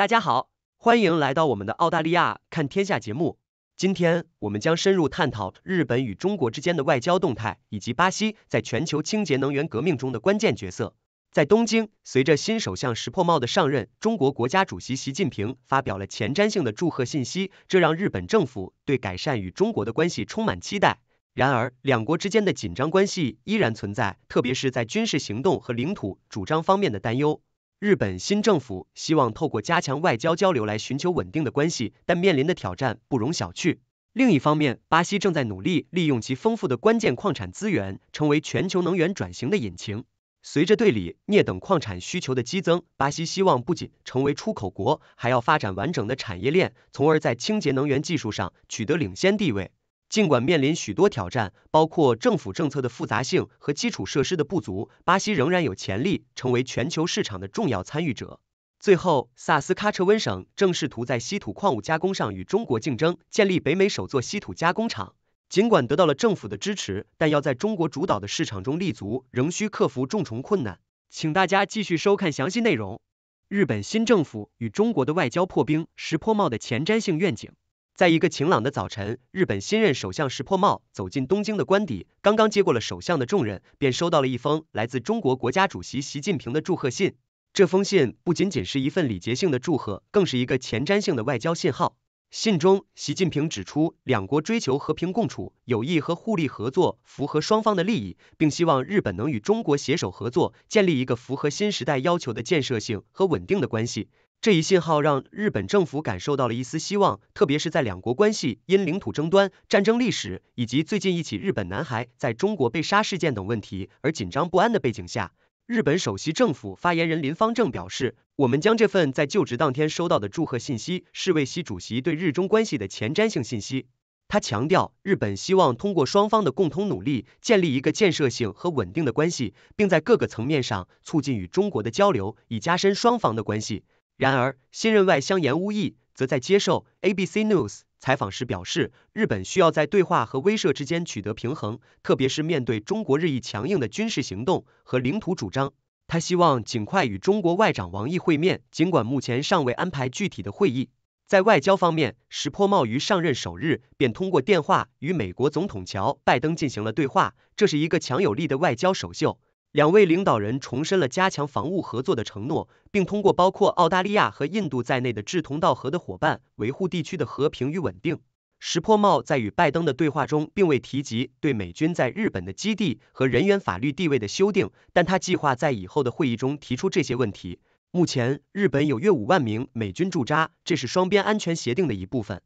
大家好，欢迎来到我们的澳大利亚看天下节目。今天我们将深入探讨日本与中国之间的外交动态，以及巴西在全球清洁能源革命中的关键角色。在东京，随着新首相石破茂的上任，中国国家主席习近平发表了前瞻性的祝贺信息，这让日本政府对改善与中国的关系充满期待。然而，两国之间的紧张关系依然存在，特别是在军事行动和领土主张方面的担忧。日本新政府希望透过加强外交交流来寻求稳定的关系，但面临的挑战不容小觑。另一方面，巴西正在努力利用其丰富的关键矿产资源，成为全球能源转型的引擎。随着对锂、镍等矿产需求的激增，巴西希望不仅成为出口国，还要发展完整的产业链，从而在清洁能源技术上取得领先地位。尽管面临许多挑战，包括政府政策的复杂性和基础设施的不足，巴西仍然有潜力成为全球市场的重要参与者。最后，萨斯喀彻温省正试图在稀土矿物加工上与中国竞争，建立北美首座稀土加工厂。尽管得到了政府的支持，但要在中国主导的市场中立足，仍需克服重重困难。请大家继续收看详细内容。日本新政府与中国的外交破冰，石破茂的前瞻性愿景。在一个晴朗的早晨，日本新任首相石破茂走进东京的官邸，刚刚接过了首相的重任，便收到了一封来自中国国家主席习近平的祝贺信。这封信不仅仅是一份礼节性的祝贺，更是一个前瞻性的外交信号。信中，习近平指出，两国追求和平共处、友谊和互利合作，符合双方的利益，并希望日本能与中国携手合作，建立一个符合新时代要求的建设性和稳定的关系。这一信号让日本政府感受到了一丝希望，特别是在两国关系因领土争端、战争历史以及最近一起日本男孩在中国被杀事件等问题而紧张不安的背景下。日本首席政府发言人林方正表示：“我们将这份在就职当天收到的祝贺信息视为习主席对日中关系的前瞻性信息。”他强调，日本希望通过双方的共同努力，建立一个建设性和稳定的关系，并在各个层面上促进与中国的交流，以加深双方的关系。然而，新任外相岩屋义则在接受 ABC News 采访时表示，日本需要在对话和威慑之间取得平衡，特别是面对中国日益强硬的军事行动和领土主张。他希望尽快与中国外长王毅会面，尽管目前尚未安排具体的会议。在外交方面，石破茂于上任首日便通过电话与美国总统乔拜登进行了对话，这是一个强有力的外交首秀。两位领导人重申了加强防务合作的承诺，并通过包括澳大利亚和印度在内的志同道合的伙伴，维护地区的和平与稳定。石破茂在与拜登的对话中，并未提及对美军在日本的基地和人员法律地位的修订，但他计划在以后的会议中提出这些问题。目前，日本有约五万名美军驻扎，这是双边安全协定的一部分。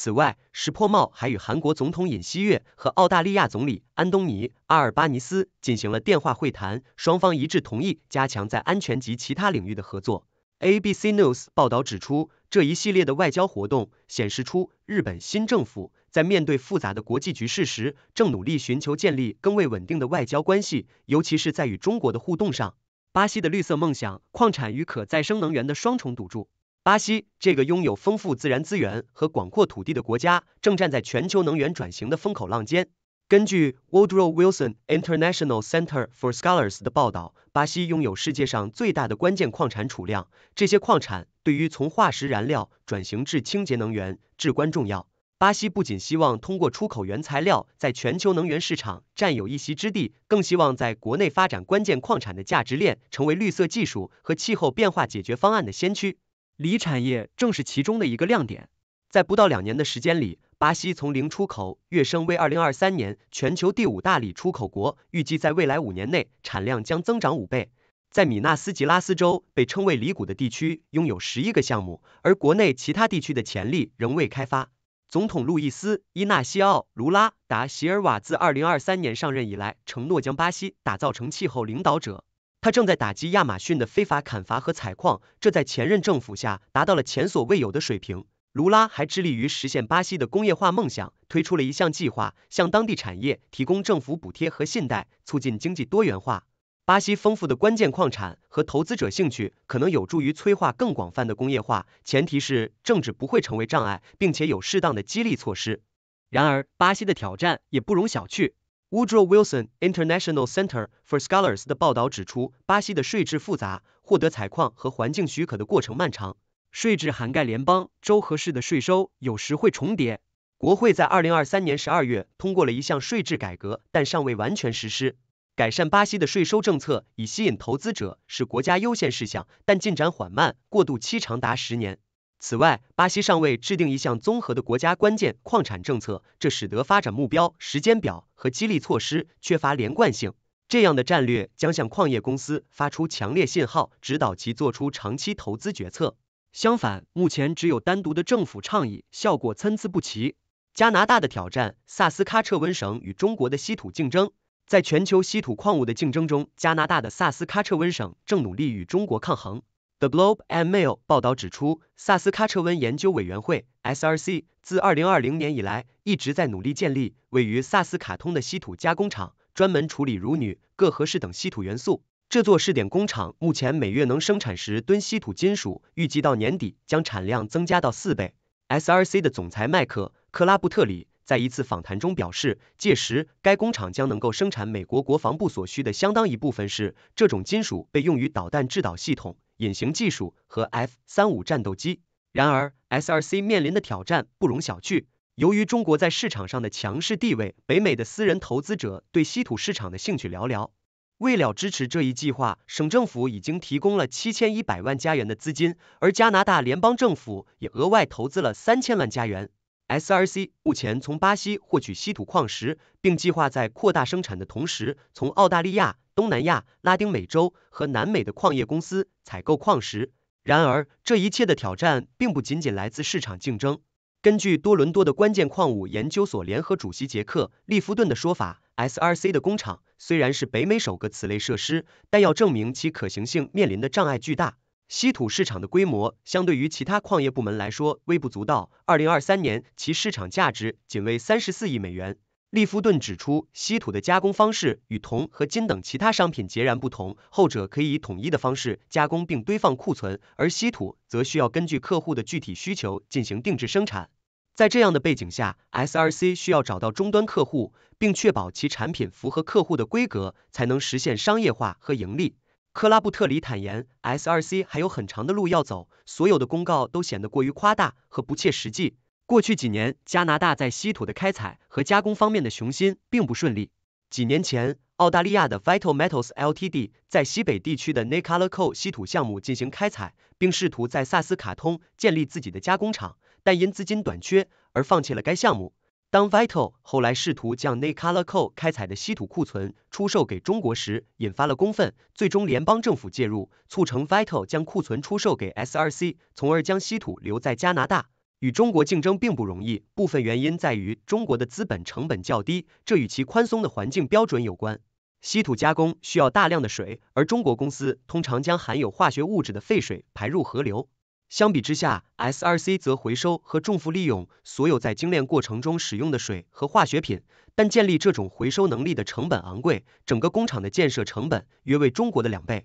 此外，石破茂还与韩国总统尹锡悦和澳大利亚总理安东尼阿尔巴尼斯进行了电话会谈，双方一致同意加强在安全及其他领域的合作。ABC News 报道指出，这一系列的外交活动显示出日本新政府在面对复杂的国际局势时，正努力寻求建立更为稳定的外交关系，尤其是在与中国的互动上。巴西的绿色梦想、矿产与可再生能源的双重赌注。巴西这个拥有丰富自然资源和广阔土地的国家，正站在全球能源转型的风口浪尖。根据 Woodrow Wilson International Center for Scholars 的报道，巴西拥有世界上最大的关键矿产储量。这些矿产对于从化石燃料转型至清洁能源至关重要。巴西不仅希望通过出口原材料在全球能源市场占有一席之地，更希望在国内发展关键矿产的价值链，成为绿色技术和气候变化解决方案的先驱。锂产业正是其中的一个亮点。在不到两年的时间里，巴西从零出口跃升为二零二三年全球第五大锂出口国。预计在未来五年内，产量将增长五倍。在米纳斯吉拉斯州被称为锂谷的地区，拥有十一个项目，而国内其他地区的潜力仍未开发。总统路易斯·伊纳西奥·卢拉·达席尔瓦自二零二三年上任以来，承诺将巴西打造成气候领导者。他正在打击亚马逊的非法砍伐和采矿，这在前任政府下达到了前所未有的水平。卢拉还致力于实现巴西的工业化梦想，推出了一项计划，向当地产业提供政府补贴和信贷，促进经济多元化。巴西丰富的关键矿产和投资者兴趣可能有助于催化更广泛的工业化，前提是政治不会成为障碍，并且有适当的激励措施。然而，巴西的挑战也不容小觑。Woodrow Wilson International Center for Scholars 的报道指出，巴西的税制复杂，获得采矿和环境许可的过程漫长。税制涵盖联邦、州和市的税收，有时会重叠。国会在二零二三年十二月通过了一项税制改革，但尚未完全实施。改善巴西的税收政策以吸引投资者是国家优先事项，但进展缓慢，过渡期长达十年。此外，巴西尚未制定一项综合的国家关键矿产政策，这使得发展目标、时间表和激励措施缺乏连贯性。这样的战略将向矿业公司发出强烈信号，指导其做出长期投资决策。相反，目前只有单独的政府倡议，效果参差不齐。加拿大的挑战：萨斯喀彻温省与中国的稀土竞争。在全球稀土矿物的竞争中，加拿大的萨斯喀彻温省正努力与中国抗衡。The Globe and Mail 报道指出，萨斯喀彻温研究委员会 （SRC） 自2020年以来一直在努力建立位于萨斯卡通的稀土加工厂，专门处理乳铝、铬、和氏等稀土元素。这座试点工厂目前每月能生产十吨稀土金属，预计到年底将产量增加到四倍。SRC 的总裁麦克·克拉布特里在一次访谈中表示，届时该工厂将能够生产美国国防部所需的相当一部分，是这种金属被用于导弹制导系统。隐形技术和 F 三五战斗机。然而，S R C 面临的挑战不容小觑。由于中国在市场上的强势地位，北美的私人投资者对稀土市场的兴趣寥寥。为了支持这一计划，省政府已经提供了七千一百万加元的资金，而加拿大联邦政府也额外投资了三千万加元。S R C 目前从巴西获取稀土矿石，并计划在扩大生产的同时，从澳大利亚、东南亚、拉丁美洲和南美的矿业公司采购矿石。然而，这一切的挑战并不仅仅来自市场竞争。根据多伦多的关键矿物研究所联合主席杰克·利夫顿的说法，S R C 的工厂虽然是北美首个此类设施，但要证明其可行性面临的障碍巨大。稀土市场的规模相对于其他矿业部门来说微不足道，二零二三年其市场价值仅为三十四亿美元。利夫顿指出，稀土的加工方式与铜和金等其他商品截然不同，后者可以统一的方式加工并堆放库存，而稀土则需要根据客户的具体需求进行定制生产。在这样的背景下，SRC 需要找到终端客户，并确保其产品符合客户的规格，才能实现商业化和盈利。克拉布特里坦言，S R C 还有很长的路要走，所有的公告都显得过于夸大和不切实际。过去几年，加拿大在稀土的开采和加工方面的雄心并不顺利。几年前，澳大利亚的 Vital Metals Ltd 在西北地区的 n i c a l c o 稀土项目进行开采，并试图在萨斯卡通建立自己的加工厂，但因资金短缺而放弃了该项目。当 Vital 后来试图将 Nicolaco 开采的稀土库存出售给中国时，引发了公愤，最终联邦政府介入，促成 Vital 将库存出售给 SRC，从而将稀土留在加拿大。与中国竞争并不容易，部分原因在于中国的资本成本较低，这与其宽松的环境标准有关。稀土加工需要大量的水，而中国公司通常将含有化学物质的废水排入河流。相比之下，S R C 则回收和重复利用所有在精炼过程中使用的水和化学品，但建立这种回收能力的成本昂贵，整个工厂的建设成本约为中国的两倍。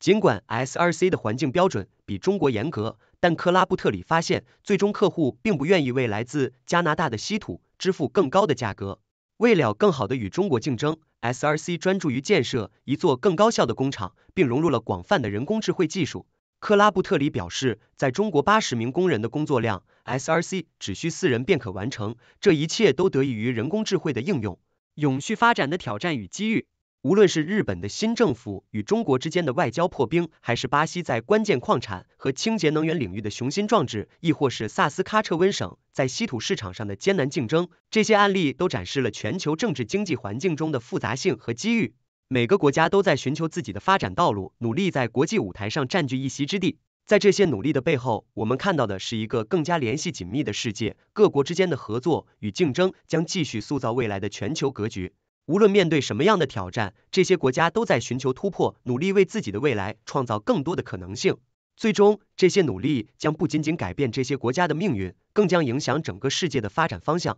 尽管 S R C 的环境标准比中国严格，但克拉布特里发现，最终客户并不愿意为来自加拿大的稀土支付更高的价格。为了更好的与中国竞争，S R C 专注于建设一座更高效的工厂，并融入了广泛的人工智慧技术。克拉布特里表示，在中国八十名工人的工作量，SRC 只需四人便可完成。这一切都得益于人工智慧的应用。永续发展的挑战与机遇，无论是日本的新政府与中国之间的外交破冰，还是巴西在关键矿产和清洁能源领域的雄心壮志，亦或是萨斯喀彻温省在稀土市场上的艰难竞争，这些案例都展示了全球政治经济环境中的复杂性和机遇。每个国家都在寻求自己的发展道路，努力在国际舞台上占据一席之地。在这些努力的背后，我们看到的是一个更加联系紧密的世界。各国之间的合作与竞争将继续塑造未来的全球格局。无论面对什么样的挑战，这些国家都在寻求突破，努力为自己的未来创造更多的可能性。最终，这些努力将不仅仅改变这些国家的命运，更将影响整个世界的发展方向。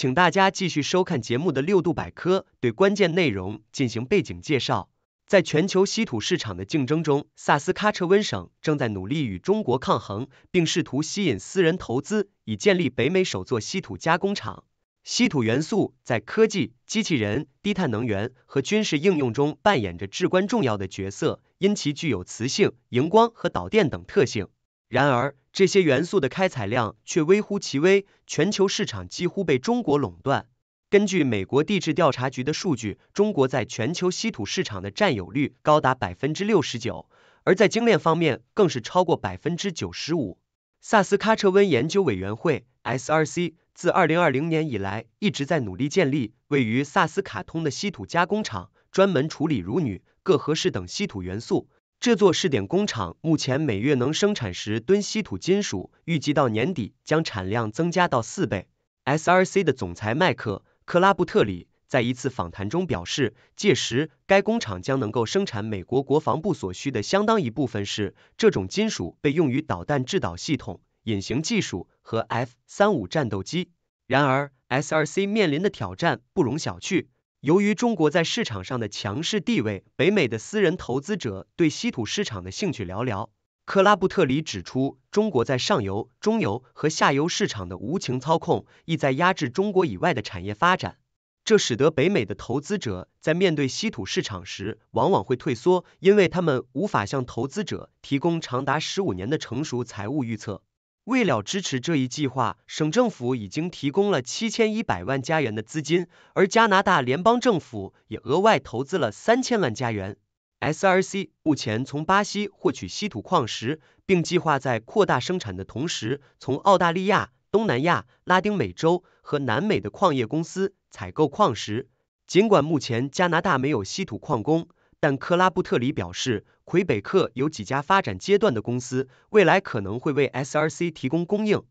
请大家继续收看节目的六度百科，对关键内容进行背景介绍。在全球稀土市场的竞争中，萨斯喀彻温省正在努力与中国抗衡，并试图吸引私人投资，以建立北美首座稀土加工厂。稀土元素在科技、机器人、低碳能源和军事应用中扮演着至关重要的角色，因其具有磁性、荧光和导电等特性。然而，这些元素的开采量却微乎其微，全球市场几乎被中国垄断。根据美国地质调查局的数据，中国在全球稀土市场的占有率高达百分之六十九，而在精炼方面更是超过百分之九十五。萨斯喀彻温研究委员会 （SRC） 自二零二零年以来一直在努力建立位于萨斯卡通的稀土加工厂，专门处理乳女、铬、和氏等稀土元素。这座试点工厂目前每月能生产十吨稀土金属，预计到年底将产量增加到四倍。SRC 的总裁麦克·克拉布特里在一次访谈中表示，届时该工厂将能够生产美国国防部所需的相当一部分。是这种金属被用于导弹制导系统、隐形技术和 F 三五战斗机。然而，SRC 面临的挑战不容小觑。由于中国在市场上的强势地位，北美的私人投资者对稀土市场的兴趣寥寥。克拉布特里指出，中国在上游、中游和下游市场的无情操控，意在压制中国以外的产业发展。这使得北美的投资者在面对稀土市场时往往会退缩，因为他们无法向投资者提供长达十五年的成熟财务预测。为了支持这一计划，省政府已经提供了七千一百万加元的资金，而加拿大联邦政府也额外投资了三千万加元。S R C 目前从巴西获取稀土矿石，并计划在扩大生产的同时，从澳大利亚、东南亚、拉丁美洲和南美的矿业公司采购矿石。尽管目前加拿大没有稀土矿工。但克拉布特里表示，魁北克有几家发展阶段的公司，未来可能会为 SRC 提供供应。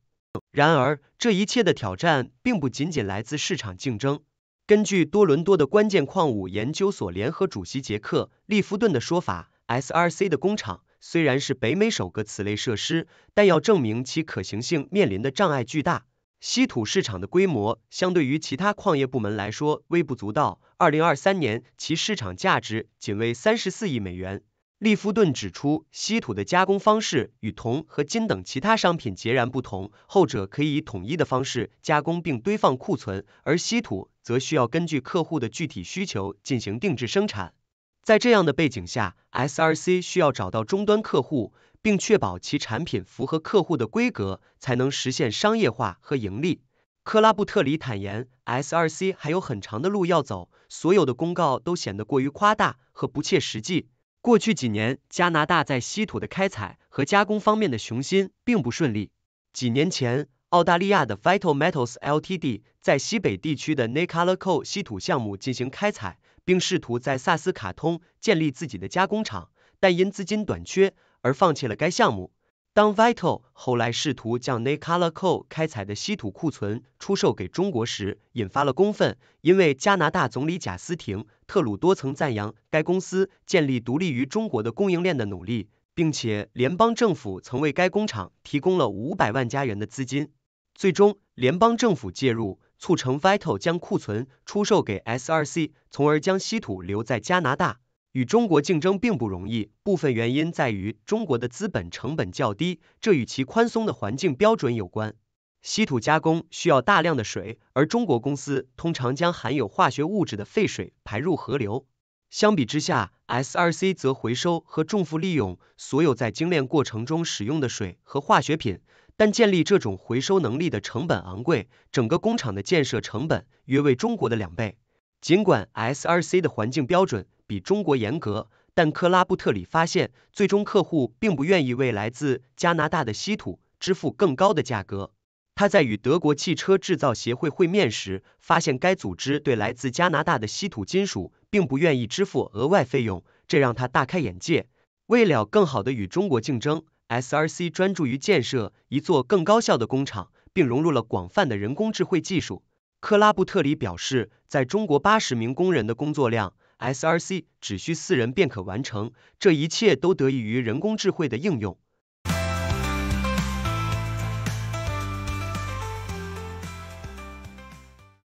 然而，这一切的挑战并不仅仅来自市场竞争。根据多伦多的关键矿物研究所联合主席杰克·利夫顿的说法，SRC 的工厂虽然是北美首个此类设施，但要证明其可行性面临的障碍巨大。稀土市场的规模相对于其他矿业部门来说微不足道，二零二三年其市场价值仅为三十四亿美元。利夫顿指出，稀土的加工方式与铜和金等其他商品截然不同，后者可以以统一的方式加工并堆放库存，而稀土则需要根据客户的具体需求进行定制生产。在这样的背景下，SRC 需要找到终端客户。并确保其产品符合客户的规格，才能实现商业化和盈利。克拉布特里坦言，S R C 还有很长的路要走，所有的公告都显得过于夸大和不切实际。过去几年，加拿大在稀土的开采和加工方面的雄心并不顺利。几年前，澳大利亚的 Fital Metals Ltd 在西北地区的 n a c k a r c o 稀土项目进行开采，并试图在萨斯卡通建立自己的加工厂，但因资金短缺。而放弃了该项目。当 Vital 后来试图将 n i c o l a c o 开采的稀土库存出售给中国时，引发了公愤，因为加拿大总理贾斯廷·特鲁多曾赞扬该公司建立独立于中国的供应链的努力，并且联邦政府曾为该工厂提供了五百万加元的资金。最终，联邦政府介入，促成 Vital 将库存出售给 SRC，从而将稀土留在加拿大。与中国竞争并不容易，部分原因在于中国的资本成本较低，这与其宽松的环境标准有关。稀土加工需要大量的水，而中国公司通常将含有化学物质的废水排入河流。相比之下 s r c 则回收和重复利用所有在精炼过程中使用的水和化学品，但建立这种回收能力的成本昂贵，整个工厂的建设成本约为中国的两倍。尽管 s r c 的环境标准。比中国严格，但克拉布特里发现，最终客户并不愿意为来自加拿大的稀土支付更高的价格。他在与德国汽车制造协会会面时，发现该组织对来自加拿大的稀土金属并不愿意支付额外费用，这让他大开眼界。为了更好地与中国竞争，SRC 专注于建设一座更高效的工厂，并融入了广泛的人工智慧技术。克拉布特里表示，在中国八十名工人的工作量。SRC 只需四人便可完成，这一切都得益于人工智慧的应用。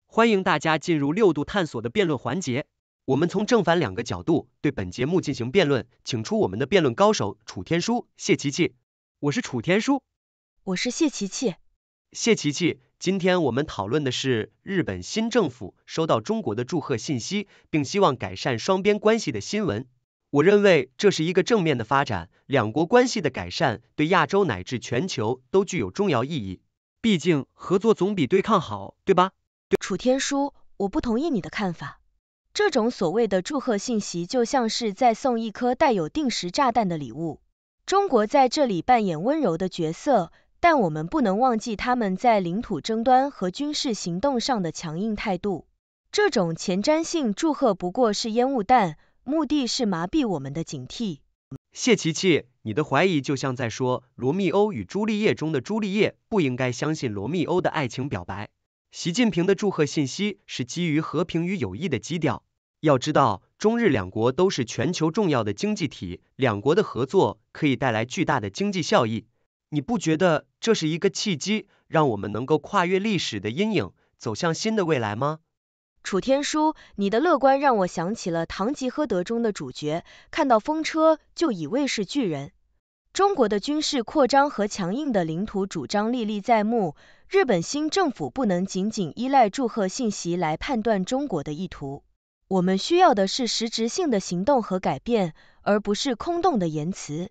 欢迎大家进入六度探索的辩论环节，我们从正反两个角度对本节目进行辩论，请出我们的辩论高手楚天舒、谢琪琪。我是楚天舒，我是谢琪琪，谢琪琪。今天我们讨论的是日本新政府收到中国的祝贺信息，并希望改善双边关系的新闻。我认为这是一个正面的发展，两国关系的改善对亚洲乃至全球都具有重要意义。毕竟合作总比对抗好，对吧？楚天舒，我不同意你的看法。这种所谓的祝贺信息就像是在送一颗带有定时炸弹的礼物。中国在这里扮演温柔的角色。但我们不能忘记他们在领土争端和军事行动上的强硬态度。这种前瞻性祝贺不过是烟雾弹，目的是麻痹我们的警惕。谢琪琪，你的怀疑就像在说《罗密欧与朱丽叶》中的朱丽叶不应该相信罗密欧的爱情表白。习近平的祝贺信息是基于和平与友谊的基调。要知道，中日两国都是全球重要的经济体，两国的合作可以带来巨大的经济效益。你不觉得这是一个契机，让我们能够跨越历史的阴影，走向新的未来吗？楚天舒，你的乐观让我想起了《堂吉诃德》中的主角，看到风车就以为是巨人。中国的军事扩张和强硬的领土主张历历在目。日本新政府不能仅仅依赖祝贺信息来判断中国的意图。我们需要的是实质性的行动和改变，而不是空洞的言辞。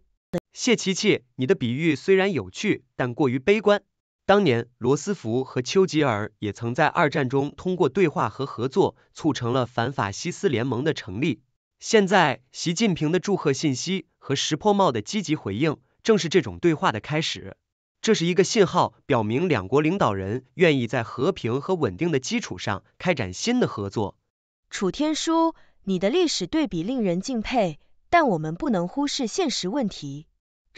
谢琪琪，你的比喻虽然有趣，但过于悲观。当年罗斯福和丘吉尔也曾在二战中通过对话和合作促成了反法西斯联盟的成立。现在，习近平的祝贺信息和石破茂的积极回应，正是这种对话的开始。这是一个信号，表明两国领导人愿意在和平和稳定的基础上开展新的合作。楚天舒，你的历史对比令人敬佩，但我们不能忽视现实问题。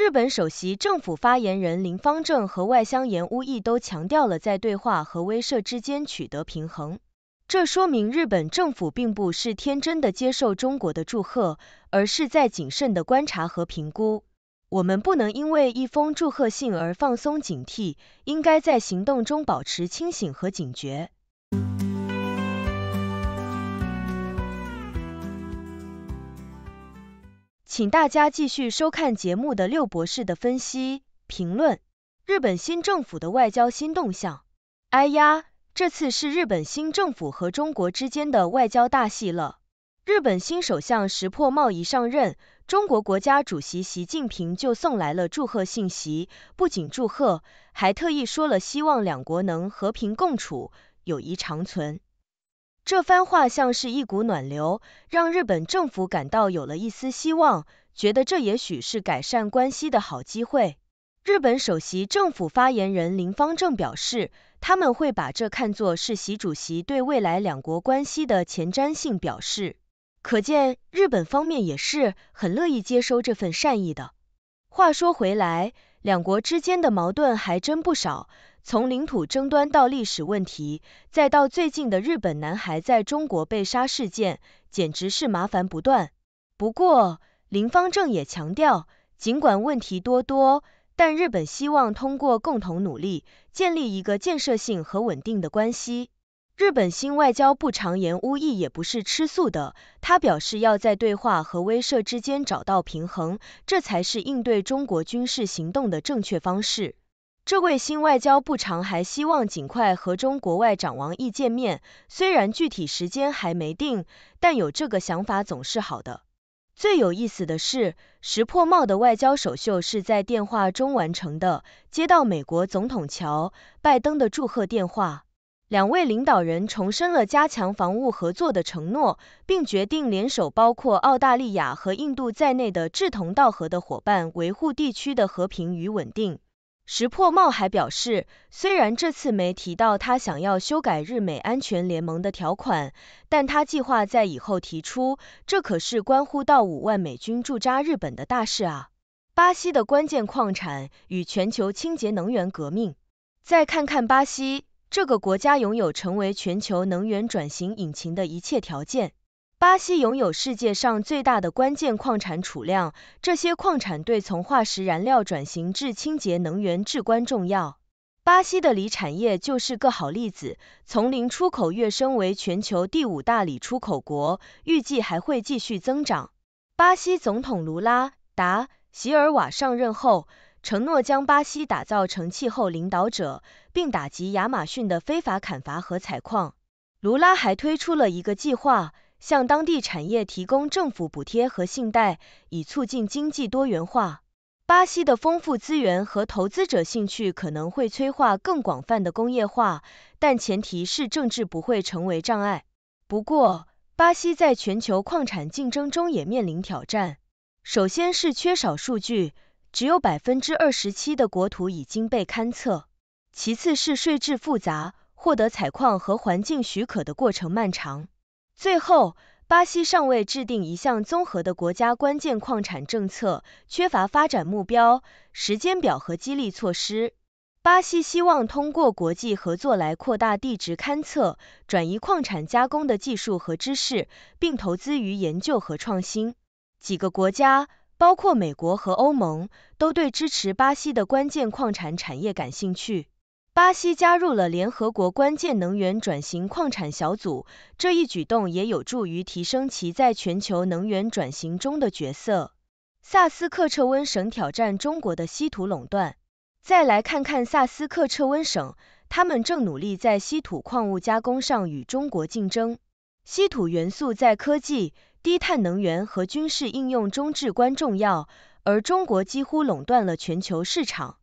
日本首席政府发言人林方正和外相岩屋义都强调了在对话和威慑之间取得平衡。这说明日本政府并不是天真的接受中国的祝贺，而是在谨慎的观察和评估。我们不能因为一封祝贺信而放松警惕，应该在行动中保持清醒和警觉。请大家继续收看节目的六博士的分析评论，日本新政府的外交新动向。哎呀，这次是日本新政府和中国之间的外交大戏了。日本新首相石破茂一上任，中国国家主席习近平就送来了祝贺信息，不仅祝贺，还特意说了希望两国能和平共处，友谊长存。这番话像是一股暖流，让日本政府感到有了一丝希望，觉得这也许是改善关系的好机会。日本首席政府发言人林方正表示，他们会把这看作是习主席对未来两国关系的前瞻性表示。可见，日本方面也是很乐意接收这份善意的。话说回来，两国之间的矛盾还真不少。从领土争端到历史问题，再到最近的日本男孩在中国被杀事件，简直是麻烦不断。不过，林方正也强调，尽管问题多多，但日本希望通过共同努力，建立一个建设性和稳定的关系。日本新外交部长岩屋义也不是吃素的，他表示要在对话和威慑之间找到平衡，这才是应对中国军事行动的正确方式。这位新外交部长还希望尽快和中国外长王毅见面，虽然具体时间还没定，但有这个想法总是好的。最有意思的是，石破茂的外交首秀是在电话中完成的，接到美国总统乔拜登的祝贺电话。两位领导人重申了加强防务合作的承诺，并决定联手包括澳大利亚和印度在内的志同道合的伙伴，维护地区的和平与稳定。石破茂还表示，虽然这次没提到他想要修改日美安全联盟的条款，但他计划在以后提出。这可是关乎到五万美军驻扎日本的大事啊！巴西的关键矿产与全球清洁能源革命。再看看巴西，这个国家拥有成为全球能源转型引擎的一切条件。巴西拥有世界上最大的关键矿产储量，这些矿产对从化石燃料转型至清洁能源至关重要。巴西的锂产业就是个好例子，从零出口跃升为全球第五大锂出口国，预计还会继续增长。巴西总统卢拉达席尔瓦上任后，承诺将巴西打造成气候领导者，并打击亚马逊的非法砍伐和采矿。卢拉还推出了一个计划。向当地产业提供政府补贴和信贷，以促进经济多元化。巴西的丰富资源和投资者兴趣可能会催化更广泛的工业化，但前提是政治不会成为障碍。不过，巴西在全球矿产竞争中也面临挑战。首先是缺少数据，只有百分之二十七的国土已经被勘测；其次是税制复杂，获得采矿和环境许可的过程漫长。最后，巴西尚未制定一项综合的国家关键矿产政策，缺乏发展目标、时间表和激励措施。巴西希望通过国际合作来扩大地质勘测，转移矿产加工的技术和知识，并投资于研究和创新。几个国家，包括美国和欧盟，都对支持巴西的关键矿产产业感兴趣。巴西加入了联合国关键能源转型矿产小组，这一举动也有助于提升其在全球能源转型中的角色。萨斯克彻温省挑战中国的稀土垄断。再来看看萨斯克彻温省，他们正努力在稀土矿物加工上与中国竞争。稀土元素在科技、低碳能源和军事应用中至关重要，而中国几乎垄断了全球市场。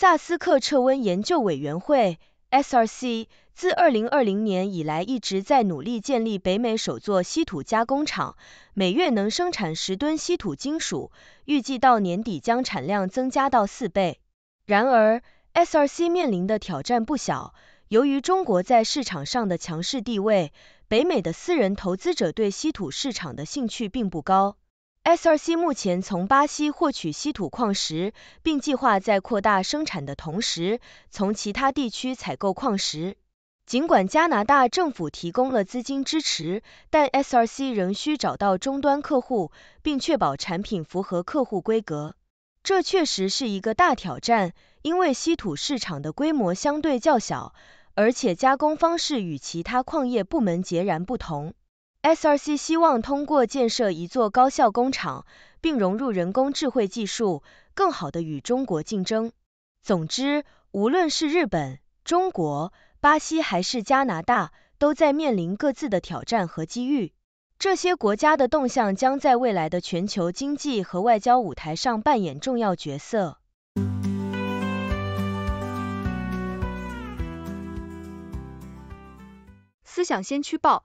萨斯克彻温研究委员会 （SRC） 自2020年以来一直在努力建立北美首座稀土加工厂，每月能生产十吨稀土金属，预计到年底将产量增加到四倍。然而，SRC 面临的挑战不小，由于中国在市场上的强势地位，北美的私人投资者对稀土市场的兴趣并不高。S2C 目前从巴西获取稀土矿石，并计划在扩大生产的同时，从其他地区采购矿石。尽管加拿大政府提供了资金支持，但 S2C 仍需找到终端客户，并确保产品符合客户规格。这确实是一个大挑战，因为稀土市场的规模相对较小，而且加工方式与其他矿业部门截然不同。S R C 希望通过建设一座高效工厂，并融入人工智慧技术，更好地与中国竞争。总之，无论是日本、中国、巴西还是加拿大，都在面临各自的挑战和机遇。这些国家的动向将在未来的全球经济和外交舞台上扮演重要角色。思想先驱报。